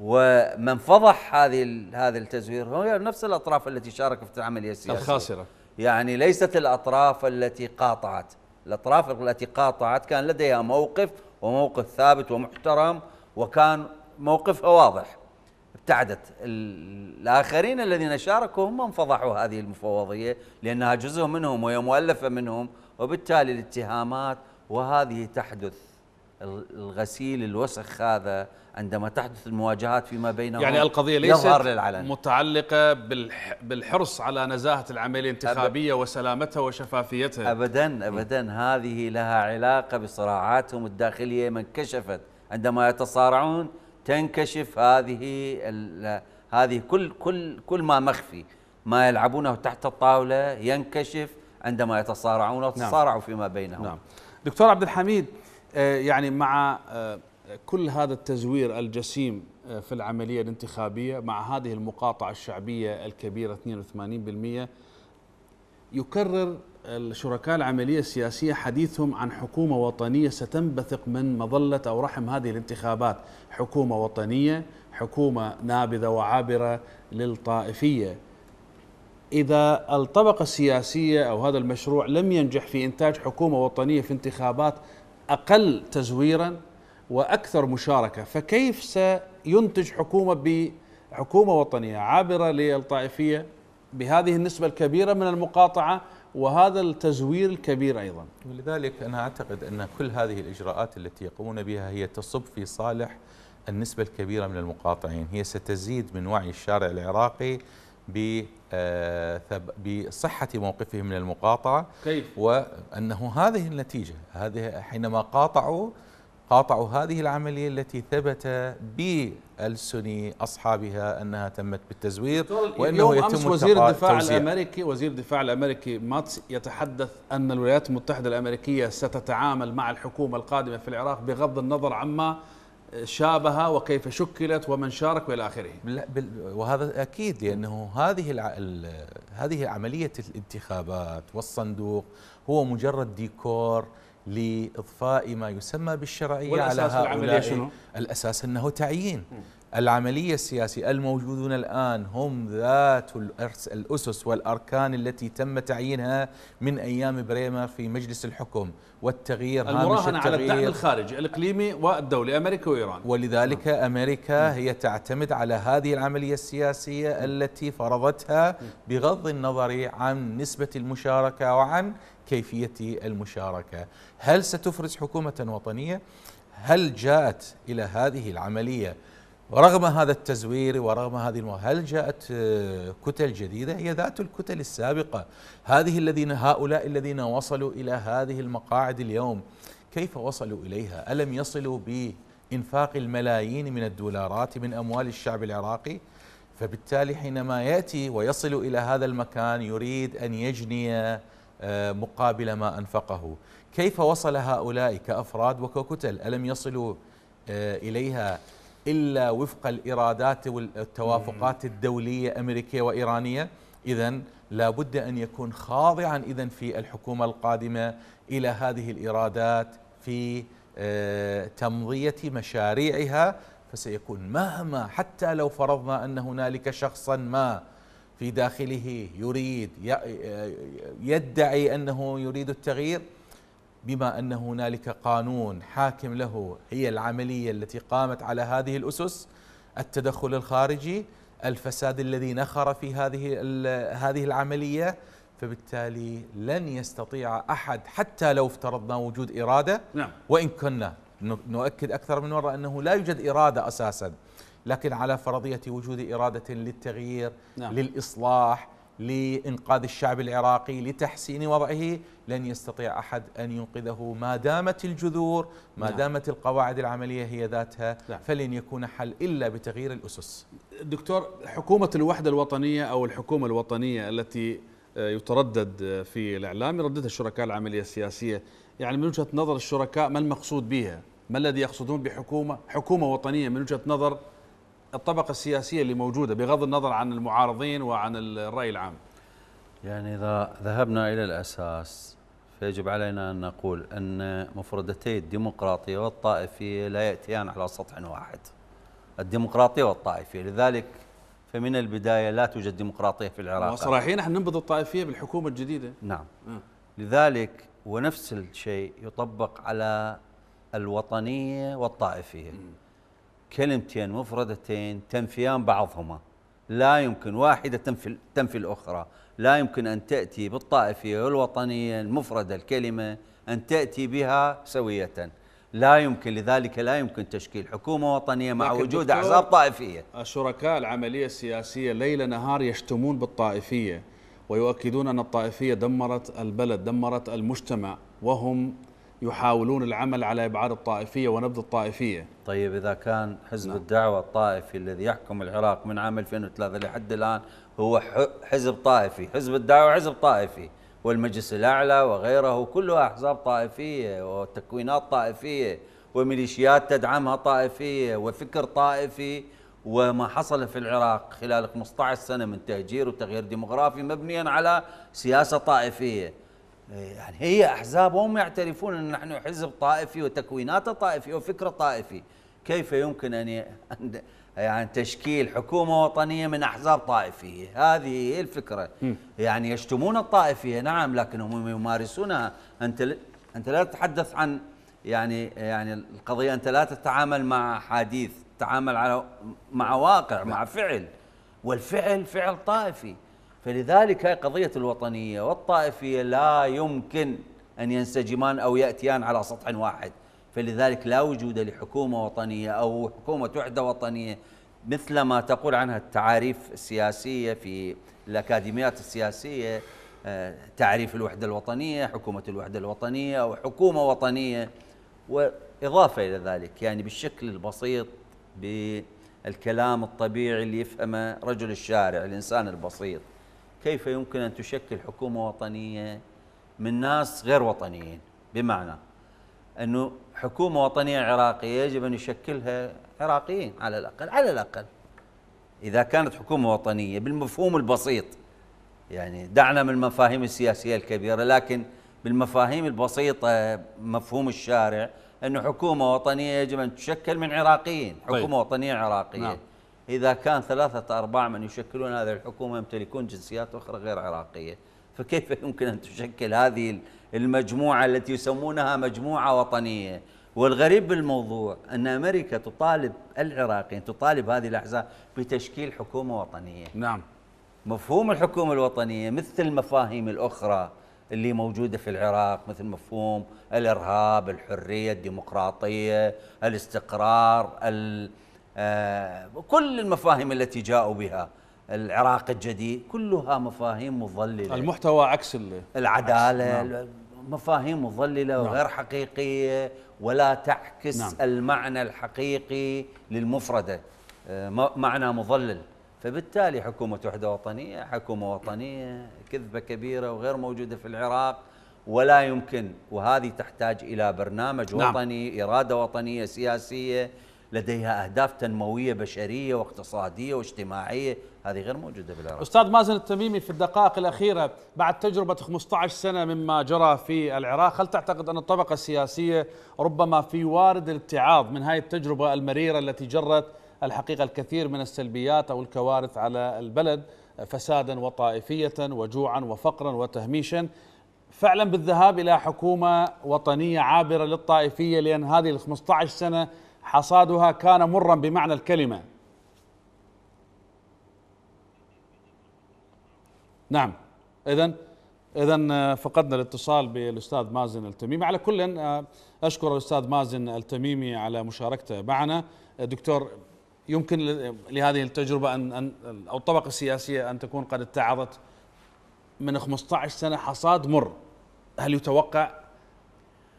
ومن فضح هذه هذا التزوير هو نفس الاطراف التي شاركت في العمليه السياسيه الخاسره يعني ليست الاطراف التي قاطعت الاطراف التي قاطعت كان لديها موقف وموقف ثابت ومحترم وكان موقفها واضح ابتعدت الاخرين الذين شاركوا هم انفضحوا هذه المفوضيه لانها جزء منهم وهي مؤلفه منهم وبالتالي الاتهامات وهذه تحدث الغسيل الوسخ هذا عندما تحدث المواجهات فيما بينهم يعني القضية ليست للعلن. متعلقة بالحرص على نزاهة العملية الانتخابية أب... وسلامتها وشفافيتها أبدا أبدا م. هذه لها علاقة بصراعاتهم الداخلية من كشفت عندما يتصارعون تنكشف هذه هذه كل كل كل ما مخفي ما يلعبونه تحت الطاولة ينكشف عندما يتصارعون وتصارعوا نعم. فيما بينهم نعم. دكتور عبد الحميد آه، يعني مع آه، كل هذا التزوير الجسيم آه، في العملية الانتخابية مع هذه المقاطعة الشعبية الكبيرة 82% يكرر الشركاء العملية السياسية حديثهم عن حكومة وطنية ستنبثق من مظلة أو رحم هذه الانتخابات حكومة وطنية حكومة نابذة وعابرة للطائفية إذا الطبقة السياسية أو هذا المشروع لم ينجح في إنتاج حكومة وطنية في انتخابات اقل تزويرا واكثر مشاركه فكيف سينتج حكومه بحكومه وطنيه عابره للطائفيه بهذه النسبه الكبيره من المقاطعه وهذا التزوير الكبير ايضا. ولذلك انا اعتقد ان كل هذه الاجراءات التي يقومون بها هي تصب في صالح النسبه الكبيره من المقاطعين، هي ستزيد من وعي الشارع العراقي آه، بصحة موقفه من المقاطعة كيف؟ وأنه هذه النتيجة هذه حينما قاطعوا قاطعوا هذه العملية التي ثبت بألسن أصحابها أنها تمت بالتزوير وأنه يتم أمس وزير الدفاع التوزيع. الأمريكي وزير الدفاع الأمريكي ماتس يتحدث أن الولايات المتحدة الأمريكية ستتعامل مع الحكومة القادمة في العراق بغض النظر عما شابها وكيف شكلت ومن شارك والى اخره وهذا اكيد لانه هذه هذه عمليه الانتخابات والصندوق هو مجرد ديكور لإضفاء ما يسمى بالشرعية على هؤلاء العملية شنو؟ الأساس أنه تعيين العملية السياسية الموجودون الآن هم ذات الأسس والأركان التي تم تعيينها من أيام بريمر في مجلس الحكم والتغيير المراهنة على الدعم الخارجي الإقليمي والدولي أمريكا وإيران ولذلك نعم. أمريكا نعم. هي تعتمد على هذه العملية السياسية نعم. التي فرضتها بغض النظر عن نسبة المشاركة وعن كيفية المشاركة هل ستفرز حكومة وطنية؟ هل جاءت إلى هذه العملية ورغم هذا التزوير ورغم هذه المو... هل جاءت آه، كتل جديدة؟ هي ذات الكتل السابقة هذه الذين هؤلاء الذين وصلوا إلى هذه المقاعد اليوم كيف وصلوا إليها؟ ألم يصلوا بإنفاق الملايين من الدولارات من أموال الشعب العراقي؟ فبالتالي حينما يأتي ويصل إلى هذا المكان يريد أن يجني آه، مقابل ما أنفقه كيف وصل هؤلاء كأفراد وككتل ألم يصلوا آه، إليها إلا وفق الإرادات والتوافقات الدولية أمريكية وإيرانية إذا لابد أن يكون خاضعا إذا في الحكومة القادمة إلى هذه الإرادات في آه، تمضية مشاريعها فسيكون مهما حتى لو فرضنا أن هنالك شخصا ما في داخله يريد آه، يدعي أنه يريد التغيير بما ان هنالك قانون حاكم له هي العمليه التي قامت على هذه الاسس التدخل الخارجي الفساد الذي نخر في هذه هذه العمليه فبالتالي لن يستطيع احد حتى لو افترضنا وجود اراده نعم. وان كنا نؤكد اكثر من مره انه لا يوجد اراده اساسا لكن على فرضيه وجود اراده للتغيير نعم. للاصلاح لإنقاذ الشعب العراقي لتحسين وضعه لن يستطيع أحد أن ينقذه ما دامت الجذور ما نعم. دامت القواعد العملية هي ذاتها نعم. فلن يكون حل إلا بتغيير الأسس دكتور حكومة الوحدة الوطنية أو الحكومة الوطنية التي آه، يتردد في الإعلام يرددها الشركاء العملية السياسية يعني من وجهة نظر الشركاء ما المقصود بها ما الذي يقصدون بحكومة حكومة وطنية من وجهة نظر الطبقة السياسية اللي موجودة بغض النظر عن المعارضين وعن الرأي العام يعني إذا ذهبنا إلى الأساس فيجب علينا أن نقول أن مفردتي الديمقراطية والطائفية لا يأتيان على سطح واحد الديمقراطية والطائفية لذلك فمن البداية لا توجد ديمقراطية في العراق وصراحين احنا ننبض الطائفية بالحكومة الجديدة نعم م. آه. لذلك ونفس الشيء يطبق على الوطنية والطائفية م. كلمتين مفردتين تنفيان بعضهما لا يمكن واحدة تنفي, تنفي الأخرى لا يمكن أن تأتي بالطائفية والوطنية المفردة الكلمة أن تأتي بها سوية لا يمكن لذلك لا يمكن تشكيل حكومة وطنية مع وجود أحزاب طائفية الشركاء العملية السياسية ليل نهار يشتمون بالطائفية ويؤكدون أن الطائفية دمرت البلد دمرت المجتمع وهم يحاولون العمل على ابعاد الطائفيه ونبذ الطائفيه. طيب اذا كان حزب نعم. الدعوه الطائفي الذي يحكم العراق من عام 2003 لحد الان هو حزب طائفي، حزب الدعوه حزب طائفي والمجلس الاعلى وغيره كلها احزاب طائفيه وتكوينات طائفيه وميليشيات تدعمها طائفيه وفكر طائفي وما حصل في العراق خلال 15 سنه من تهجير وتغيير ديموغرافي مبنيا على سياسه طائفيه. إيه، يعني هي احزاب وهم يعترفون ان نحن حزب طائفي وتكويناته طائفي وفكره طائفي كيف يمكن ان يعني تشكيل حكومه وطنيه من احزاب طائفيه هذه هي الفكره م. يعني يشتمون الطائفيه نعم لكنهم يمارسونها انت انت لا تتحدث عن يعني يعني القضيه انت لا تتعامل مع حديث تتعامل على مع واقع مع نعم. فعل والفعل فعل طائفي فلذلك قضية الوطنية والطائفية لا يمكن أن ينسجمان أو يأتيان على سطح واحد فلذلك لا وجود لحكومة وطنية أو حكومة وحدة وطنية مثل ما تقول عنها التعاريف السياسية في الأكاديميات السياسية آه، تعريف الوحدة الوطنية حكومة الوحدة الوطنية أو حكومة وطنية وإضافة إلى ذلك يعني بالشكل البسيط بالكلام الطبيعي اللي يفهمه رجل الشارع الإنسان البسيط كيف يمكن أن تشكل حكومة وطنية من ناس غير وطنيين بمعنى أنه حكومة وطنية عراقية يجب أن يشكلها عراقيين على الأقل على الأقل إذا كانت حكومة وطنية بالمفهوم البسيط يعني دعنا من المفاهيم السياسية الكبيرة لكن بالمفاهيم البسيطة مفهوم الشارع أنه حكومة وطنية يجب أن تشكل من عراقيين طيب. حكومة طيب. وطنية عراقية نعم. إذا كان ثلاثة أرباع من يشكلون هذه الحكومة يمتلكون جنسيات أخرى غير عراقية فكيف يمكن أن تشكل هذه المجموعة التي يسمونها مجموعة وطنية والغريب بالموضوع أن أمريكا تطالب العراقيين تطالب هذه الأحزاب بتشكيل حكومة وطنية نعم مفهوم الحكومة الوطنية مثل المفاهيم الأخرى اللي موجودة في العراق مثل مفهوم الإرهاب الحرية الديمقراطية الاستقرار آه، كل المفاهيم التي جاءوا بها العراق الجديد كلها مفاهيم مضللة المحتوى عكس العدالة عكس نعم. مفاهيم مضللة نعم. وغير حقيقية ولا تعكس نعم. المعنى الحقيقي للمفردة آه، معنى مضلل فبالتالي حكومة وحدة وطنية حكومة وطنية كذبة كبيرة وغير موجودة في العراق ولا يمكن وهذه تحتاج إلى برنامج نعم. وطني إرادة وطنية سياسية لديها أهداف تنموية بشرية واقتصادية واجتماعية هذه غير موجودة بالعراق أستاذ مازن التميمي في الدقائق الأخيرة بعد تجربة 15 سنة مما جرى في العراق هل تعتقد أن الطبقة السياسية ربما في وارد الاتعاظ من هذه التجربة المريرة التي جرت الحقيقة الكثير من السلبيات أو الكوارث على البلد فسادا وطائفية وجوعا وفقرا وتهميشا فعلا بالذهاب إلى حكومة وطنية عابرة للطائفية لأن هذه ال 15 سنة حصادها كان مرا بمعنى الكلمة نعم إذا إذا آه، فقدنا الاتصال بالأستاذ مازن التميمي على كل آه، أشكر الأستاذ مازن التميمي على مشاركته معنا آه، دكتور يمكن لهذه التجربة أن, أن أو الطبقة السياسية أن تكون قد اتعظت من 15 سنة حصاد مر هل يتوقع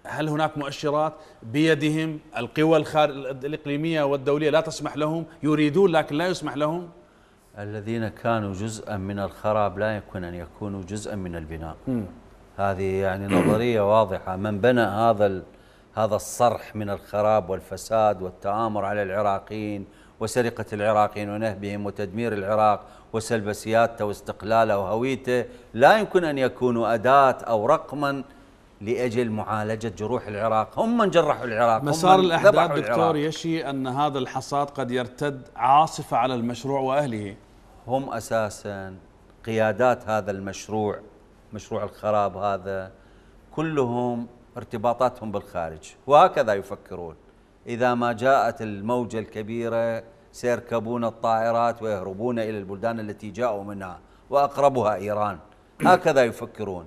هل هناك مؤشرات بيدهم القوى الإقليمية والدولية لا تسمح لهم يريدون لكن لا يسمح لهم الذين كانوا جزءا من الخراب لا يمكن أن يكونوا جزءا من البناء م. هذه يعني نظرية واضحة من بنى هذا هذا الصرح من الخراب والفساد والتآمر على العراقيين وسرقة العراقيين ونهبهم وتدمير العراق وسلب سيادته واستقلاله وهويته لا يمكن أن يكونوا أداة أو رقما لاجل معالجه جروح العراق، هم من جرحوا العراق مسار الاحداث دكتور يشي ان هذا الحصاد قد يرتد عاصفه على المشروع واهله هم اساسا قيادات هذا المشروع مشروع الخراب هذا كلهم ارتباطاتهم بالخارج وهكذا يفكرون اذا ما جاءت الموجه الكبيره سيركبون الطائرات ويهربون الى البلدان التي جاءوا منها واقربها ايران هكذا يفكرون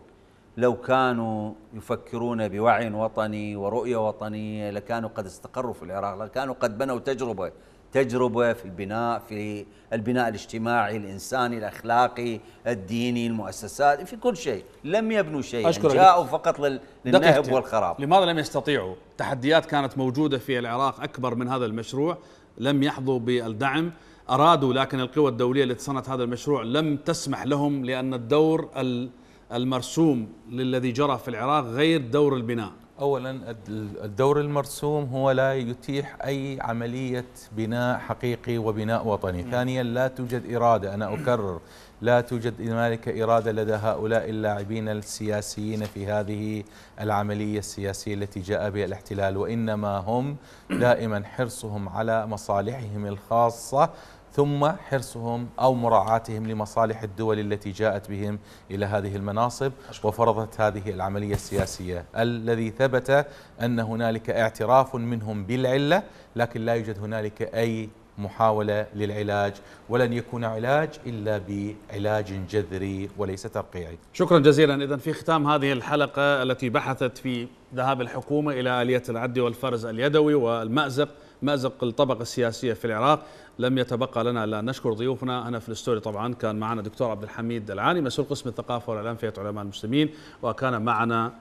لو كانوا يفكرون بوعي وطني ورؤية وطنية لكانوا قد استقروا في العراق لكانوا قد بنوا تجربة تجربة في البناء في البناء الاجتماعي الإنساني الأخلاقي الديني المؤسسات في كل شيء لم يبنوا شيء جاءوا فقط للنهب والخراب لماذا لم يستطيعوا تحديات كانت موجودة في العراق أكبر من هذا المشروع لم يحظوا بالدعم أرادوا لكن القوى الدولية التي صنعت هذا المشروع لم تسمح لهم لأن الدور ال... المرسوم للذي جرى في العراق غير دور البناء اولا الدور المرسوم هو لا يتيح اي عمليه بناء حقيقي وبناء وطني ثانيا لا توجد اراده انا اكرر لا توجد هنالك اراده لدى هؤلاء اللاعبين السياسيين في هذه العمليه السياسيه التي جاء بها الاحتلال وانما هم دائما حرصهم على مصالحهم الخاصه ثم حرصهم أو مراعاتهم لمصالح الدول التي جاءت بهم إلى هذه المناصب وفرضت هذه العملية السياسية الذي ثبت أن هنالك اعتراف منهم بالعلة لكن لا يوجد هنالك أي محاولة للعلاج ولن يكون علاج إلا بعلاج جذري وليس ترقيعي شكرا جزيلا إذا في ختام هذه الحلقة التي بحثت في ذهاب الحكومة إلى آلية العد والفرز اليدوي والمأزق مازق الطبقة السياسية في العراق لم يتبقى لنا الا نشكر ضيوفنا هنا في الاستوديو طبعا كان معنا دكتور عبد الحميد العاني مسؤول قسم الثقافة والإعلام في علماء المسلمين وكان معنا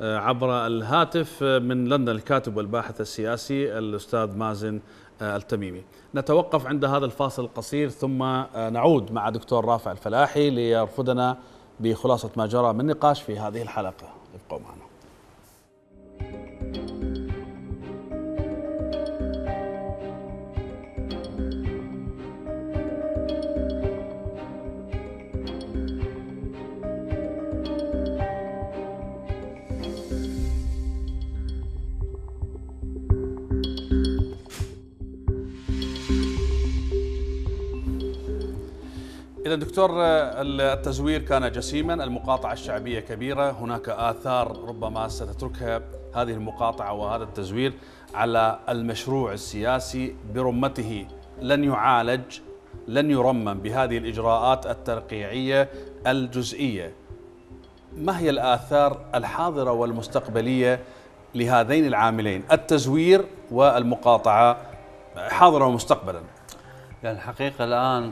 آه، عبر الهاتف آه، من لندن الكاتب والباحث السياسي الأستاذ مازن آه، التميمي نتوقف عند هذا الفاصل القصير ثم نعود مع دكتور رافع الفلاحي ليرفدنا بخلاصة ما جرى من نقاش في هذه الحلقة ابقوا معنا إذا دكتور التزوير كان جسيما المقاطعة الشعبية كبيرة هناك آثار ربما ستتركها هذه المقاطعة وهذا التزوير على المشروع السياسي برمته لن يعالج لن يرمم بهذه الإجراءات الترقيعية الجزئية ما هي الآثار الحاضرة والمستقبلية لهذين العاملين التزوير والمقاطعة حاضرة ومستقبلا يعني الحقيقة الآن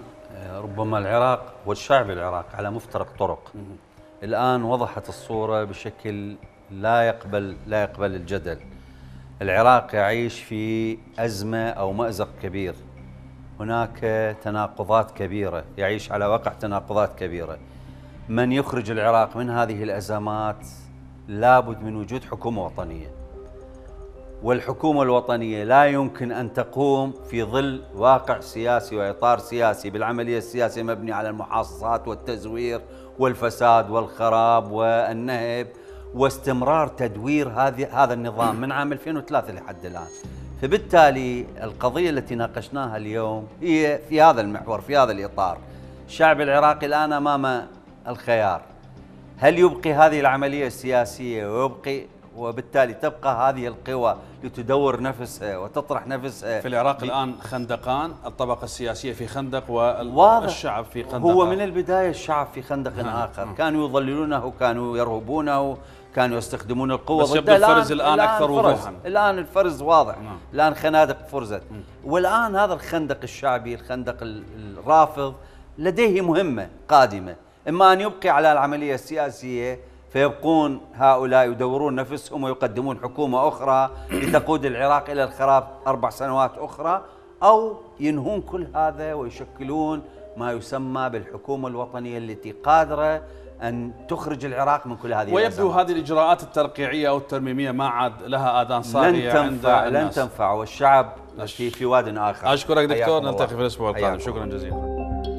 ربما العراق والشعب العراق على مفترق طرق الآن وضحت الصورة بشكل لا يقبل لا يقبل الجدل العراق يعيش في أزمة أو مأزق كبير هناك تناقضات كبيرة يعيش على وقع تناقضات كبيرة من يخرج العراق من هذه الأزمات لابد من وجود حكومة وطنية والحكومة الوطنية لا يمكن أن تقوم في ظل واقع سياسي وإطار سياسي بالعملية السياسية مبنية على المحاصصات والتزوير والفساد والخراب والنهب واستمرار تدوير هذا النظام من عام 2003 لحد الآن فبالتالي القضية التي ناقشناها اليوم هي في هذا المحور في هذا الإطار الشعب العراقي الآن أمام الخيار هل يبقي هذه العملية السياسية ويبقي وبالتالي تبقى هذه القوى لتدور نفسها آه، وتطرح نفسها آه، في العراق الآن خندقان الطبقة السياسية في خندق والشعب في خندق هو من البداية الشعب في خندق نعم. آخر نعم. كانوا يضللونه كانوا يرهبونه كانوا يستخدمون القوة بس يبدو الفرز الآن, الآن أكثر وضوحا الآن الفرز واضح نعم. الآن خنادق فرزت نعم. والآن هذا الخندق الشعبي الخندق الرافض لديه مهمة قادمة إما أن يبقي على العملية السياسية فيبقون هؤلاء يدورون نفسهم ويقدمون حكومة أخرى لتقود العراق إلى الخراب أربع سنوات أخرى أو ينهون كل هذا ويشكلون ما يسمى بالحكومة الوطنية التي قادرة أن تخرج العراق من كل هذه ويبدو الأزمات. هذه الإجراءات الترقيعية أو الترميمية ما عاد لها آذان صارية لن تنفع عند الناس. لن تنفع والشعب أش... في في واد آخر أشكرك دكتور نلتقي في الأسبوع القادم شكرا جزيلا